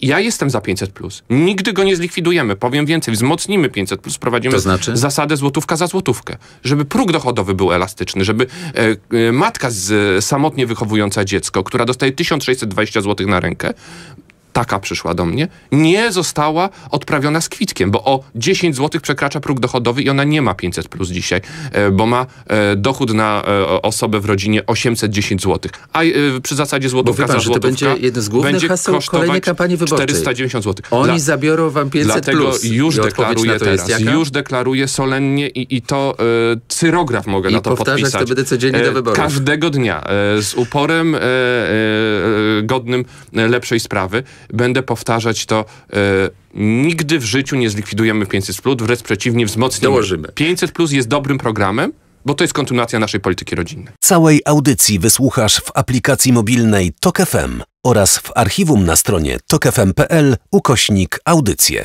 Ja jestem za 500. Plus. Nigdy go nie zlikwidujemy. Powiem więcej, wzmocnimy 500, plus, prowadzimy to znaczy? zasadę złotówka za złotówkę, żeby próg dochodowy był elastyczny, żeby e, e, matka z, e, samotnie wychowująca dziecko, która dostaje 1620 zł na rękę, taka przyszła do mnie, nie została odprawiona z kwitkiem, bo o 10 zł przekracza próg dochodowy i ona nie ma 500 plus dzisiaj, e, bo ma e, dochód na e, osobę w rodzinie 810 zł. A przy zasadzie złotówka pan, za złotówka to będzie jeden z głównych będzie haseł kolejnej kampanii wyborczej. 490 zł. Oni Dla, zabiorą wam 500 dlatego plus. już deklaruję teraz, już deklaruję solennie i, i to y, cyrograf mogę I na to podpisać. I powtarzać to będę codziennie do wyborów. Każdego dnia z uporem y, y, godnym lepszej sprawy będę powtarzać to, e, nigdy w życiu nie zlikwidujemy 500+, plus, wręcz przeciwnie, wzmocnimy. Dołożymy. 500 plus jest dobrym programem, bo to jest kontynuacja naszej polityki rodzinnej. Całej audycji wysłuchasz w aplikacji mobilnej TokFM oraz w archiwum na stronie tokefm.pl ukośnik audycje.